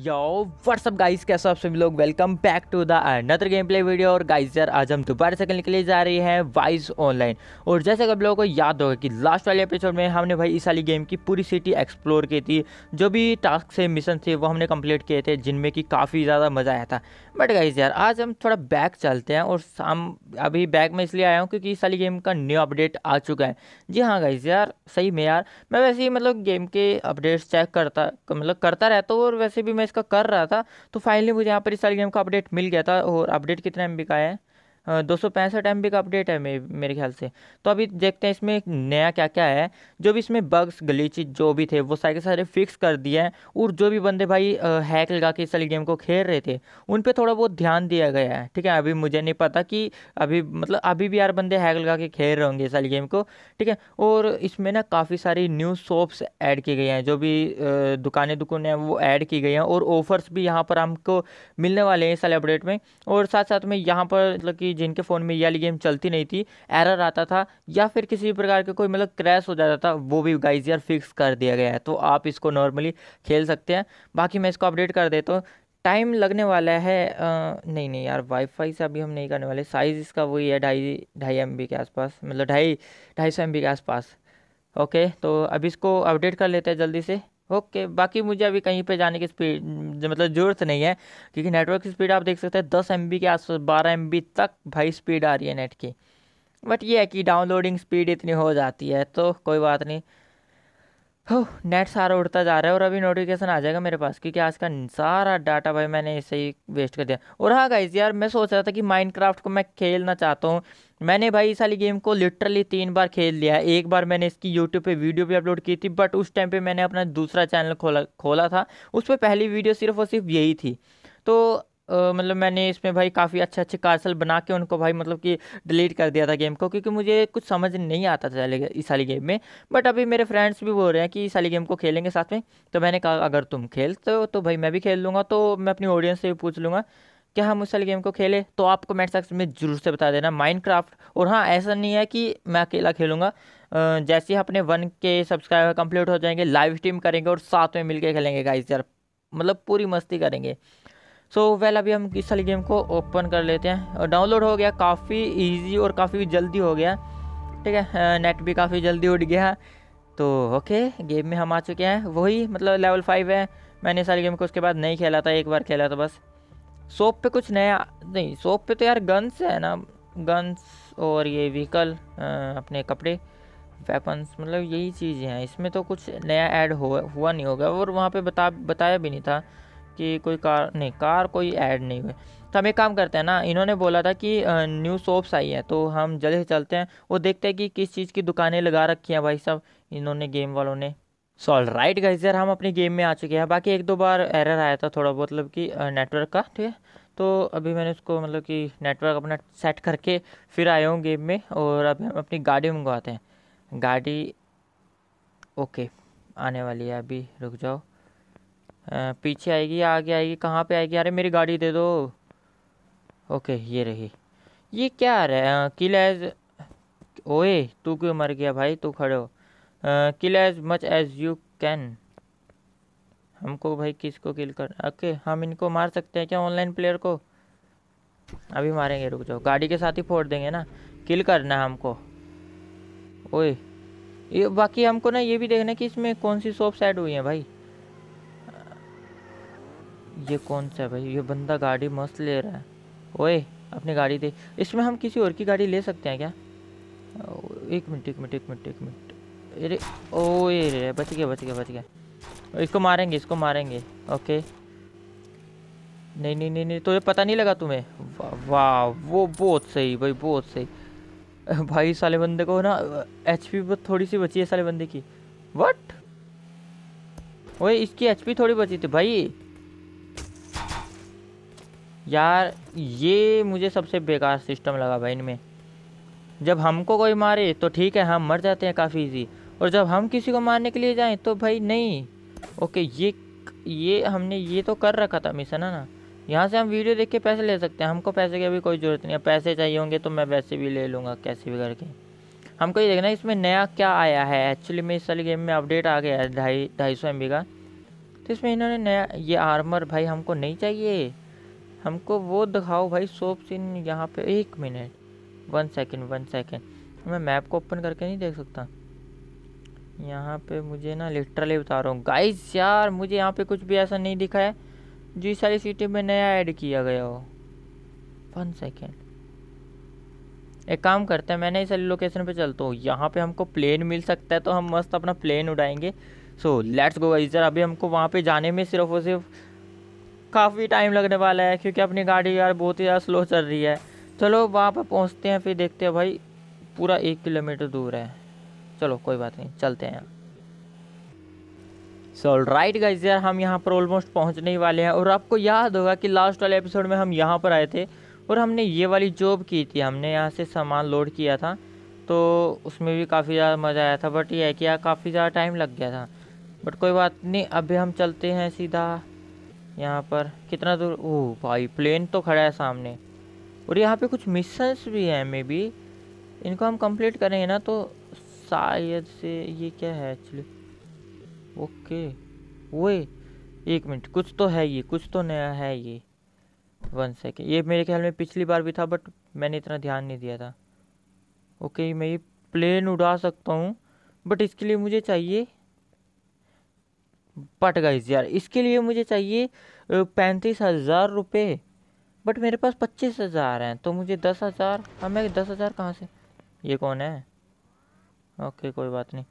यो WhatsApp guys कैसे आप सभी लोग welcome back to the another gameplay video और गाइस यार आज हम दोबारा से करने के लिए जा रहे हैं वाइज ऑनलाइन और जैसे कि आप लोगों को याद होगा कि लास्ट वाले एपिसोड में हमने भाई इस वाली गेम की पूरी सिटी एक्सप्लोर की थी जो भी टास्क से मिशन थे वो हमने कंप्लीट किए थे जिनमें कि काफ़ी ज़्यादा मज़ा आया था बट गाइज यार आज हम थोड़ा बैक चलते हैं और हम अभी बैक में इसलिए आया हूँ क्योंकि इस वाली गेम का न्यू अपडेट आ चुका है जी हाँ गाइज यार सही में यार मैं वैसे ही मतलब गेम के अपडेट्स चेक करता मतलब करता रहता हूँ और वैसे भी मैं इसका कर रहा था तो फाइनली मुझे यहाँ पर इस साल गेम का अपडेट मिल गया था और अपडेट कितना एम का है दो सौ पैंसठ एम बी का अपडेट है मेरे मेरे ख्याल से तो अभी देखते हैं इसमें नया क्या क्या है जो भी इसमें बग्स गलीची जो भी थे वो सारे के सारे फिक्स कर दिए हैं और जो भी बंदे भाई हैक लगा के इस वाली गेम को खेल रहे थे उन पर थोड़ा बहुत ध्यान दिया गया है ठीक है अभी मुझे नहीं पता कि अभी मतलब अभी भी यार बंदे हैक लगा के खेल रहे होंगे इस वाली गेम को ठीक है और इसमें ना काफ़ी सारी न्यू शॉप्स ऐड की गई हैं जो भी दुकानें दुकानें हैं वो ऐड की गई हैं और ऑफर्स भी यहाँ पर हमको मिलने वाले हैं इस वाले अपडेट में और साथ साथ में यहाँ पर मतलब कि जिनके फ़ोन में ये वाली गेम चलती नहीं थी एरर आता था या फिर किसी भी प्रकार का कोई मतलब क्रैश हो जाता था वो भी गाइज यार फिक्स कर दिया गया है तो आप इसको नॉर्मली खेल सकते हैं बाकी मैं इसको अपडेट कर देता हूँ टाइम लगने वाला है आ, नहीं नहीं यार वाईफाई से अभी हम नहीं करने वाले साइज़ इसका वही है ढाई ढाई एम के आसपास मतलब ढाई ढाई सौ एम के आसपास ओके तो अभी इसको अपडेट कर लेते हैं जल्दी से ओके बाकी मुझे अभी कहीं पे जाने की स्पीड मतलब ज़रूरत नहीं है क्योंकि नेटवर्क की स्पीड आप देख सकते हैं दस एम के आसपास बारह एम तक भाई स्पीड आ रही है नेट की बट ये है कि डाउनलोडिंग स्पीड इतनी हो जाती है तो कोई बात नहीं हो नेट सारा उड़ता जा रहा है और अभी नोटिफिकेशन आ जाएगा मेरे पास क्योंकि आज का सारा डाटा भाई मैंने इसे ही वेस्ट कर दिया और हाँ गाइज यार मैं सोच रहा था कि माइनक्राफ्ट को मैं खेलना चाहता हूँ मैंने भाई इस वाली गेम को लिटरली तीन बार खेल लिया है एक बार मैंने इसकी यूट्यूब पे वीडियो भी अपलोड की थी बट उस टाइम पर मैंने अपना दूसरा चैनल खोला खोला था उस पर पहली वीडियो सिर्फ और सिर्फ यही थी तो मतलब मैंने इसमें भाई काफ़ी अच्छे अच्छे कार्सल बना के उनको भाई मतलब कि डिलीट कर दिया था गेम को क्योंकि मुझे कुछ समझ नहीं आता था इस वाली गेम में बट अभी मेरे फ्रेंड्स भी बोल रहे हैं कि इस वाली गेम को खेलेंगे साथ में तो मैंने कहा अगर तुम खेलते हो तो भाई मैं भी खेल लूँगा तो मैं अपनी ऑडियंस से भी पूछ लूँगा क्या हम उस वाली गेम को खेले तो आप कमेंट सेक्शन में जरूर से बता देना माइनक्राफ्ट और हाँ ऐसा नहीं है कि मैं अकेला खेलूँगा जैसे ही अपने वन के सब्सक्राइबर कंप्लीट हो जाएंगे लाइव स्ट्रीम करेंगे और साथ में मिलके खेलेंगे गाइस यार मतलब पूरी मस्ती करेंगे सो so, वेल well, अभी हम इस वाली गेम को ओपन कर लेते हैं और डाउनलोड हो गया काफ़ी ईजी और काफ़ी जल्दी हो गया ठीक है नेट भी काफ़ी जल्दी उठ गया तो ओके गेम में हम आ चुके हैं वही मतलब लेवल फाइव है मैंने वाली गेम को उसके बाद नहीं खेला था एक बार खेला था बस सोप पे कुछ नया नहीं सोप पे तो यार गन्स है ना गन्स और ये व्हीकल अपने कपड़े वेपन्स मतलब यही चीज़ें हैं इसमें तो कुछ नया ऐड हुआ हुआ नहीं होगा और वहाँ पर बता बताया भी नहीं था कि कोई कार नहीं कार कोई ऐड नहीं हुई तो हम एक काम करते हैं ना इन्होंने बोला था कि न्यू शॉप्स आई हैं तो हम जल्दी से चलते हैं वो देखते हैं कि किस चीज़ की दुकानें लगा रखी हैं भाई साहब इन्होंने गेम वालों ने सॉल राइट गाइज हम अपनी गेम में आ चुके हैं बाकी एक दो बार एरर आया था थोड़ा बहुत मतलब कि नेटवर्क का ठीक है तो अभी मैंने उसको मतलब कि नेटवर्क अपना सेट करके फिर आया हूँ गेम में और अभी हम अपनी गाड़ी मंगवाते हैं गाड़ी ओके आने वाली है अभी रुक जाओ पीछे आएगी आगे आएगी कहाँ पे आएगी अरे मेरी गाड़ी दे दो ओके ये रही ये क्या आ रहा है किल एज ओए तू क्यों मर गया भाई तू खड़े हो kill as much as you can हमको भाई किसको किल कर ओके हम इनको मार सकते हैं क्या ऑनलाइन प्लेयर को अभी मारेंगे रुक जाओ गाड़ी के साथ ही फोड़ देंगे ना किल करना है हमको ओए ये बाकी हमको ना ये भी देखना कि इसमें कौन सी शॉप्स ऐड हुई हैं भाई ये कौन सा है भाई ये बंदा गाड़ी मस्त ले रहा है ओए अपनी गाड़ी दे इसमें हम किसी और की गाड़ी ले सकते हैं क्या एक मिनट एक मिनट एक मिनट एक मिनट अरे ओए रे बच गया बच गया बच गया इसको मारेंगे इसको मारेंगे ओके नहीं नहीं नहीं नहीं तो ये पता नहीं लगा तुम्हें वाह वा, वो बहुत सही भाई बहुत सही भाई साले बंदे को ना एच पी थोड़ी सी बची है साले बंदे की वट ओए इसकी एच पी थोड़ी बची थी भाई यार ये मुझे सबसे बेकार सिस्टम लगा भाई इनमें जब हमको कोई मारे तो ठीक है हम मर जाते हैं काफ़ी इजी और जब हम किसी को मारने के लिए जाएं तो भाई नहीं ओके ये ये हमने ये तो कर रखा था मिशन है ना यहाँ से हम वीडियो देख के पैसे ले सकते हैं हमको पैसे की अभी कोई ज़रूरत नहीं है पैसे चाहिए होंगे तो मैं वैसे भी ले लूँगा कैसे भी करके हमको ये देखना इसमें नया क्या आया है एक्चुअली में इस वाली गेम में अपडेट आ गया है ढाई ढाई सौ एम का तो इसमें इन्होंने नया ये आर्मर भाई हमको नहीं चाहिए हमको वो दिखाओ भाई सोप सीन यहाँ पे एक minute one second one second मैं मैप को ओपन करके नहीं देख सकता यहाँ पे मुझे ना लिटरली बता रहा हूँ गाइस यार मुझे यहाँ पे कुछ भी ऐसा नहीं दिखा है जो इस सारी सिटी में नया ऐड किया गया हो वन सेकेंड एक काम करते हैं मैंने इस सारी लोकेशन पे चलता हूँ यहाँ पे हमको प्लेन मिल सकता है तो हम मस्त अपना प्लेन उड़ाएंगे सो लेट्स गो गाइस यार अभी हमको वहाँ पर जाने में सिर्फ और सिर्फ काफ़ी टाइम लगने वाला है क्योंकि अपनी गाड़ी यार बहुत ही ज़्यादा स्लो चल रही है चलो वहाँ पर पहुँचते हैं फिर देखते हैं भाई पूरा एक किलोमीटर दूर है चलो कोई बात नहीं चलते हैं सो राइट गाइज यार हम यहाँ पर ऑलमोस्ट पहुँचने ही वाले हैं और आपको याद होगा कि लास्ट वाले एपिसोड में हम यहाँ पर आए थे और हमने ये वाली जॉब की थी हमने यहाँ से सामान लोड किया था तो उसमें भी काफ़ी ज़्यादा मज़ा आया था बट ये है कि यार काफ़ी ज़्यादा टाइम लग गया था बट कोई बात नहीं अभी हम चलते हैं सीधा यहाँ पर कितना दूर ओ भाई प्लेन तो खड़ा है सामने और यहाँ पे कुछ मिशंस भी हैं मे बी इनको हम कंप्लीट करेंगे ना तो शायद से ये क्या है एक्चुअली ओके वो एक मिनट कुछ तो है ये कुछ तो नया है ये वन सेकेंड ये मेरे ख्याल में पिछली बार भी था बट मैंने इतना ध्यान नहीं दिया था ओके मैं ये प्लेन उड़ा सकता हूँ बट इसके लिए मुझे चाहिए बट गाइज यार इसके लिए मुझे चाहिए पैंतीस हज़ार रुपये बट मेरे पास पच्चीस हज़ार हैं तो मुझे दस हज़ार हमें हाँ, मैं दस हज़ार कहाँ से ये कौन है ओके कोई बात नहीं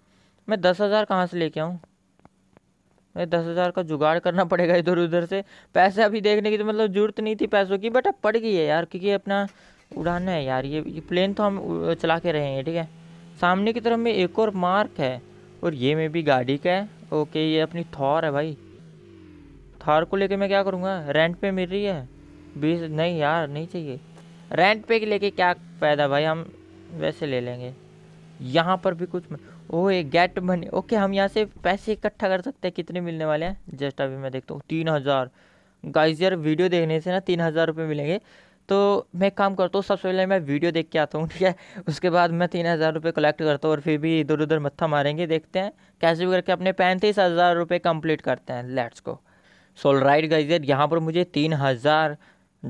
मैं दस हज़ार कहाँ से लेके आऊँ मैं दस हज़ार का जुगाड़ करना पड़ेगा इधर उधर से पैसे अभी देखने की तो मतलब ज़रूरत नहीं थी पैसों की बट अब पड़ गई है यार क्योंकि अपना उड़ाना है यार ये, ये प्लेन तो हम चला के रहेंगे ठीक है सामने की तरफ में एक और मार्क है और ये मे भी गाड़ी का है ओके ये अपनी थॉर है भाई थार को लेके मैं क्या करूँगा रेंट पे मिल रही है बीस नहीं यार नहीं चाहिए रेंट पे लेके क्या फायदा भाई हम वैसे ले लेंगे यहाँ पर भी कुछ ओए गेट मनी ओके हम यहाँ से पैसे इकट्ठा कर सकते हैं कितने मिलने वाले हैं जस्ट अभी मैं देखता हूँ तीन हज़ार गाइजियर वीडियो देखने से ना तीन हज़ार रुपये मिलेंगे तो मैं काम करता हूँ सबसे पहले मैं वीडियो देख के आता हूँ ठीक है उसके बाद मैं तीन हज़ार रुपये कलेक्ट करता हूँ और फिर भी इधर उधर मत्था मारेंगे देखते हैं कैसे भी करके अपने पैंतीस हज़ार रुपये कम्प्लीट करते हैं लेट्स को सोल राइट गाइजेट यहाँ पर मुझे तीन हज़ार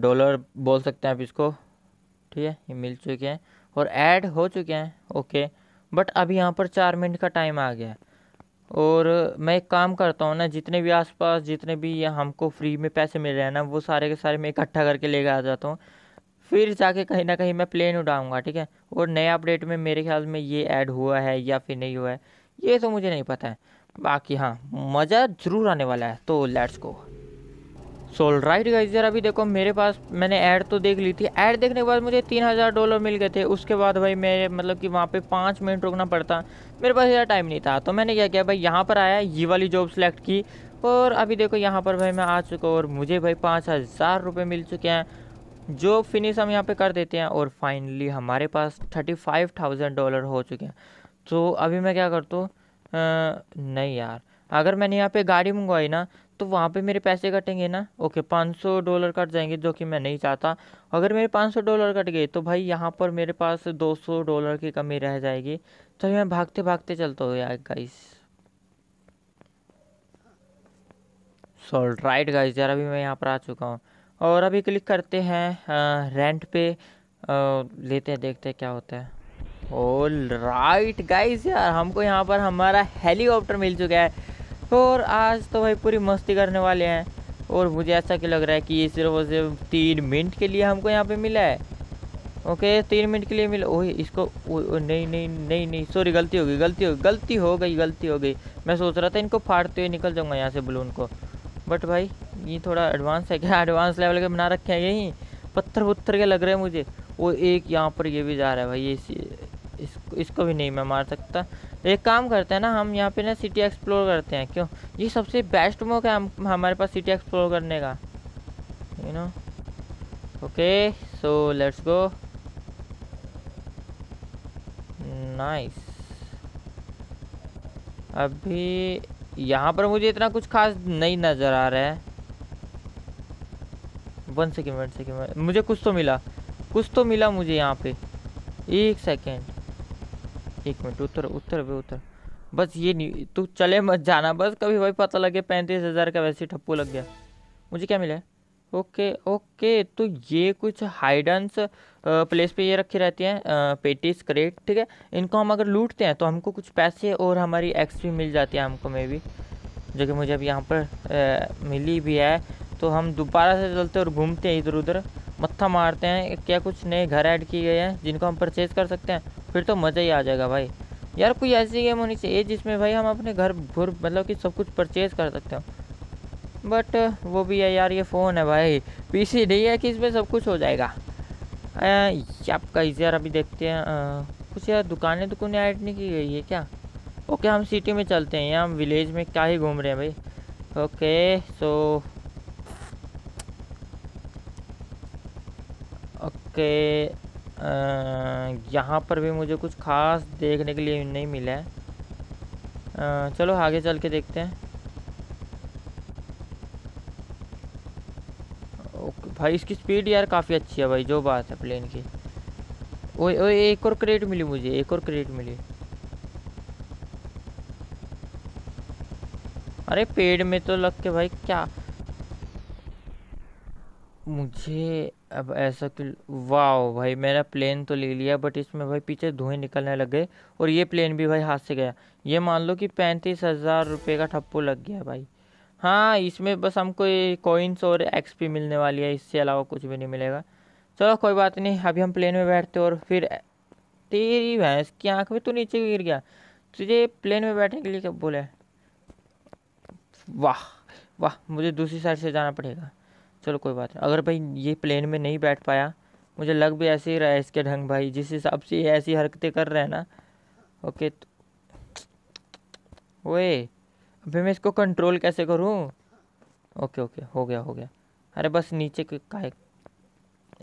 डॉलर बोल सकते हैं आप इसको ठीक है ये मिल चुके हैं और ऐड हो चुके हैं ओके बट अभी यहाँ पर चार मिनट का टाइम आ गया है और मैं एक काम करता हूँ ना जितने भी आसपास जितने भी ये हमको फ्री में पैसे मिल रहे हैं ना वो सारे के सारे मैं इकट्ठा करके लेके आ जाता हूँ फिर जाके कहीं ना कहीं मैं प्लेन उड़ाऊँगा ठीक है और नए अपडेट में मेरे ख्याल में ये ऐड हुआ है या फिर नहीं हुआ है ये तो मुझे नहीं पता है बाकी हाँ मज़ा ज़रूर आने वाला है तो let's go so right guys जरा अभी देखो मेरे पास मैंने ऐड तो देख ली थी ऐड देखने के बाद मुझे तीन हज़ार डॉलर मिल गए थे उसके बाद भाई मेरे मतलब कि वहाँ पे पाँच मिनट रुकना पड़ता मेरे पास यार टाइम नहीं था तो मैंने क्या किया भाई यहाँ पर आया ये वाली जॉब सेलेक्ट की और अभी देखो यहाँ पर भाई मैं आ चुका और मुझे भाई पाँच हज़ार रुपये मिल चुके हैं जो फिनिश हम यहाँ पर कर देते हैं और फाइनली हमारे पास थर्टी फाइव थाउजेंड डॉलर हो चुके हैं तो अभी मैं क्या करता हूँ नहीं यार अगर मैंने यहाँ पे गाड़ी मंगवाई ना तो वहाँ पे मेरे पैसे कटेंगे ना ओके 500 डॉलर कट जाएंगे जो कि मैं नहीं चाहता अगर मेरे 500 डॉलर कट गए तो भाई यहाँ पर मेरे पास 200 डॉलर की कमी रह जाएगी तो मैं भागते भागते चलता हूँ यार गाइस सो राइट गाइस यार अभी मैं यहाँ पर आ चुका हूँ और अभी क्लिक करते हैं रेंट पे आ, लेते हैं देखते हैं क्या होता है ऑल राइट गाइज यार हमको यहाँ पर हमारा हेलीकॉप्टर मिल चुका है और आज तो भाई पूरी मस्ती करने वाले हैं और मुझे ऐसा क्यों लग रहा है कि ये सिर्फ और सिर्फ तीन मिनट के लिए हमको यहाँ पे मिला है ओके तीन मिनट के लिए मिला ओह इसको ओ, ओ, नहीं नहीं नहीं नहीं सॉरी गलती हो गई गलती हो गलती हो गई गलती हो गई मैं सोच रहा था इनको फाड़ते हुए निकल जाऊँगा यहाँ से बलून को बट भाई ये थोड़ा एडवांस है क्या एडवांस लेवल के बना रखे हैं यहीं पत्थर वत्थर के लग रहे हैं मुझे वो एक यहाँ पर ये भी जा रहा है भाई ये इसको भी नहीं मैं मार सकता तो एक काम करते हैं ना हम यहाँ पे ना सिटी एक्सप्लोर करते हैं क्यों ये सबसे बेस्ट मौका है हम हमारे पास सिटी एक्सप्लोर करने का you know okay so let's go nice अभी यहाँ पर मुझे इतना कुछ खास नहीं नज़र आ रहा है वन सेकेंड वन सेकेंड मुझे कुछ तो मिला कुछ तो मिला मुझे यहाँ पे एक सेकेंड एक मिनट उतर उतर वे उतर बस ये नहीं तू चले मत जाना बस कभी वही पता लगे पैंतीस हज़ार का वैसे ठप्पू लग गया मुझे क्या मिला ओके ओके तो ये कुछ हाइडन्स प्लेस पे ये रखी रहती हैं पेटीज क्रेट ठीक है इनको हम अगर लूटते हैं तो हमको कुछ पैसे और हमारी एक्स भी मिल जाती है हमको मे भी जो कि मुझे अब यहाँ पर आ, मिली भी है तो हम दोबारा से चलते और घूमते हैं इधर उधर मत्था मारते हैं क्या कुछ नए घर ऐड किए गए हैं जिनको हम परचेज़ कर सकते हैं फिर तो मज़ा ही आ जाएगा भाई यार कोई ऐसी गेम होनी चाहिए जिसमें भाई हम अपने घर घुर मतलब कि सब कुछ परचेज कर सकते हो बट वो भी है यार ये फ़ोन है भाई पीसी नहीं है कि इसमें सब कुछ हो जाएगा आपका यार अभी देखते हैं आ, कुछ यार दुकानें दुकानें तो ऐड नहीं की गई है क्या ओके हम सिटी में चलते हैं हम विलेज में क्या ही घूम रहे हैं भाई ओके सो ओके यहाँ पर भी मुझे कुछ ख़ास देखने के लिए नहीं मिला है चलो आगे चल के देखते हैं ओके भाई इसकी स्पीड यार काफ़ी अच्छी है भाई जो बात है प्लेन की ओए ओए एक और क्रेट मिली मुझे एक और क्रेट मिली अरे पेड़ में तो लग के भाई क्या मुझे अब ऐसा कि तो वाह भाई मेरा प्लेन तो ले लिया बट इसमें भाई पीछे धुएं निकलने लग गए और ये प्लेन भी भाई हाथ से गया ये मान लो कि पैंतीस हज़ार रुपये का ठप्पू लग गया भाई हाँ इसमें बस हमको ये कोइंस और एक्सपी मिलने वाली है इससे अलावा कुछ भी नहीं मिलेगा चलो कोई बात नहीं अभी हम प्लेन में बैठते और फिर तेरी भैंस की आँख में तो नीचे गिर गया तुझे प्लेन में बैठने के लिए कब बोला वाह वाह मुझे दूसरी साइड से जाना पड़ेगा चलो कोई बात नहीं अगर भाई ये प्लेन में नहीं बैठ पाया मुझे लग भी ऐसे ही रहा है इसके ढंग भाई जिस हिसाब से ये ऐसी हरकतें कर रहे हैं ना ओके तो ओए अभी मैं इसको कंट्रोल कैसे करूँ ओके ओके हो गया हो गया अरे बस नीचे का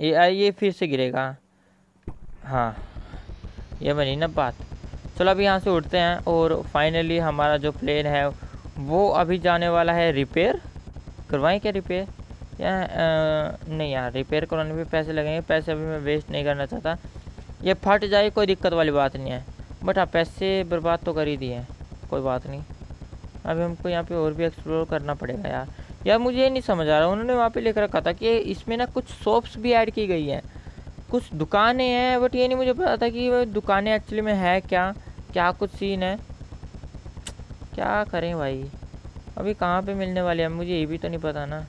ये आई ये फिर से गिरेगा हाँ ये बनी ना बात चलो अभी यहाँ से उठते हैं और फाइनली हमारा जो प्लेन है वो अभी जाने वाला है रिपेयर करवाएं क्या रिपेयर या आ, नहीं यार रिपेयर कराने में पैसे लगेंगे पैसे अभी मैं वेस्ट नहीं करना चाहता ये फट जाए कोई दिक्कत वाली बात नहीं है बट हाँ पैसे बर्बाद तो कर ही दिए कोई बात नहीं अभी हमको यहाँ पे और भी एक्सप्लोर करना पड़ेगा यार यार मुझे ये नहीं समझ आ रहा उन्होंने वहाँ पे लिख रखा था कि इसमें ना कुछ शॉप्स भी ऐड की गई हैं कुछ दुकानें हैं बट ये नहीं मुझे पता था कि दुकानें एक्चुअली में है क्या क्या कुछ सीन है क्या करें भाई अभी कहाँ पे मिलने वाले हैं मुझे ये भी तो नहीं पता ना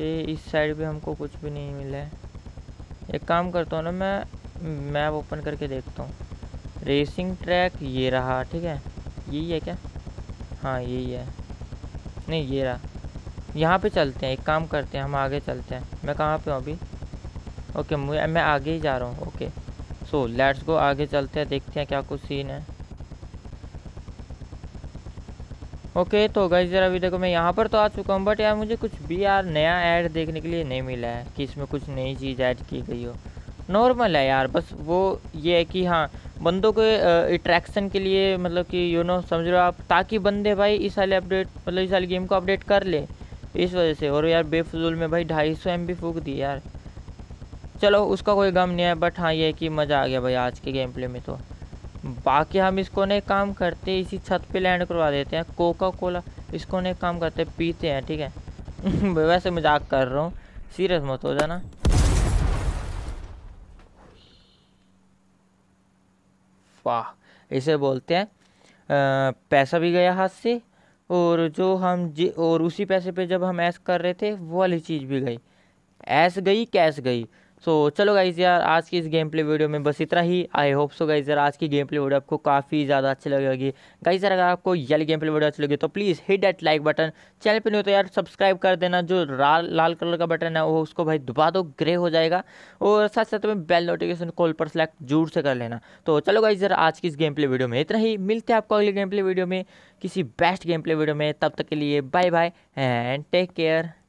ये इस साइड भी हमको कुछ भी नहीं मिला है एक काम करता हूँ ना मैं मैप ओपन करके देखता हूँ रेसिंग ट्रैक ये रहा ठीक है यही है क्या हाँ यही है नहीं ये रहा यहाँ पे चलते हैं एक काम करते हैं हम आगे चलते हैं मैं कहाँ पे हूँ अभी ओके मैं मैं आगे ही जा रहा हूँ ओके सो लेट्स गो आगे चलते हैं देखते हैं क्या कुछ सीन है ओके तो गई ज़रा अभी देखो मैं यहाँ पर तो आ चुका हूँ बट यार मुझे कुछ भी यार नया ऐड देखने के लिए नहीं मिला है कि इसमें कुछ नई चीज़ ऐड की गई हो नॉर्मल है यार बस वो ये है कि हाँ बंदों के अट्रैक्शन के लिए मतलब कि यू नो समझ रहे हो आप ताकि बंदे भाई इस साल अपडेट मतलब इस साल गेम को अपडेट कर ले इस वजह से और यार बेफजूल में भाई ढाई सौ एम फूक दी यार चलो उसका कोई गम नहीं है बट हाँ ये है कि मज़ा आ गया भाई आज के गेम प्ले में तो बाकी हम इसको नहीं काम करते इसी छत पे लैंड करवा देते हैं कोका कोला इसको नहीं काम करते पीते हैं ठीक है वैसे मजाक कर रहा हूँ सीरियस मत हो जाना वाह इसे बोलते हैं आ, पैसा भी गया हाथ से और जो हम जी और उसी पैसे पे जब हम ऐस कर रहे थे वो वाली चीज़ भी गई ऐस गई कैश गई सो so, चलो गाइज यार आज की इस गेम प्ले वीडियो में बस इतना ही आई होप सो गाइज यार आज की गेम प्ले वीडियो आपको काफ़ी ज़्यादा अच्छी लगेगी गाइज यार अगर आपको ये गेम प्ले वीडियो अच्छी लगी तो please hit at like button channel पर नहीं हो तो यार सब्सक्राइब कर देना जो लाल लाल कलर का बटन है वो उसको भाई दुबा दो ग्रे हो जाएगा और साथ साथ में बेल नोटिफिकेशन कॉल पर सेलेक्ट जरूर से कर लेना तो चलो गाइज यार आज की इस गेम प्ले वीडियो में इतना ही मिलते हैं आपको अगले गेम प्ले वीडियो में किसी बेस्ट गेम प्ले वीडियो में तब तक के लिए bye bye and take care